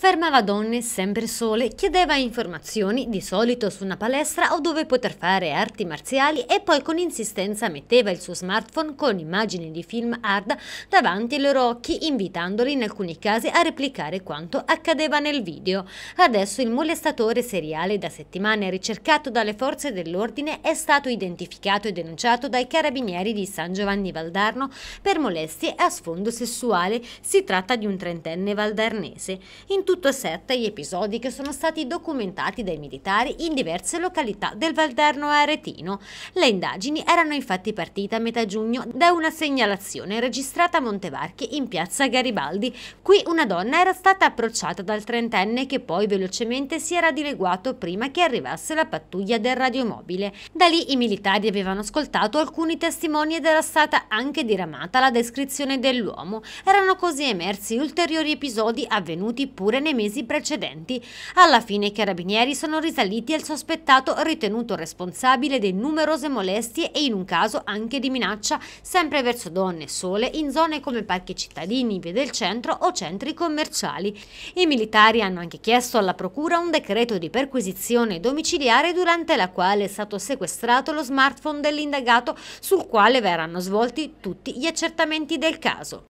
Fermava donne sempre sole, chiedeva informazioni, di solito su una palestra o dove poter fare arti marziali e poi con insistenza metteva il suo smartphone con immagini di film hard davanti ai loro occhi, invitandoli in alcuni casi a replicare quanto accadeva nel video. Adesso il molestatore seriale da settimane ricercato dalle forze dell'ordine è stato identificato e denunciato dai carabinieri di San Giovanni Valdarno per molestie a sfondo sessuale. Si tratta di un trentenne valdarnese. In tutto sette gli episodi che sono stati documentati dai militari in diverse località del Valderno Aretino. Le indagini erano infatti partite a metà giugno da una segnalazione registrata a Montevarchi in piazza Garibaldi. Qui una donna era stata approcciata dal trentenne che poi velocemente si era dileguato prima che arrivasse la pattuglia del radiomobile. Da lì i militari avevano ascoltato alcuni testimoni ed era stata anche diramata la descrizione dell'uomo. Erano così emersi ulteriori episodi avvenuti pure ottobre nei mesi precedenti. Alla fine i carabinieri sono risaliti al sospettato ritenuto responsabile di numerose molestie e in un caso anche di minaccia sempre verso donne sole in zone come parchi cittadini, vie del centro o centri commerciali. I militari hanno anche chiesto alla procura un decreto di perquisizione domiciliare durante la quale è stato sequestrato lo smartphone dell'indagato sul quale verranno svolti tutti gli accertamenti del caso.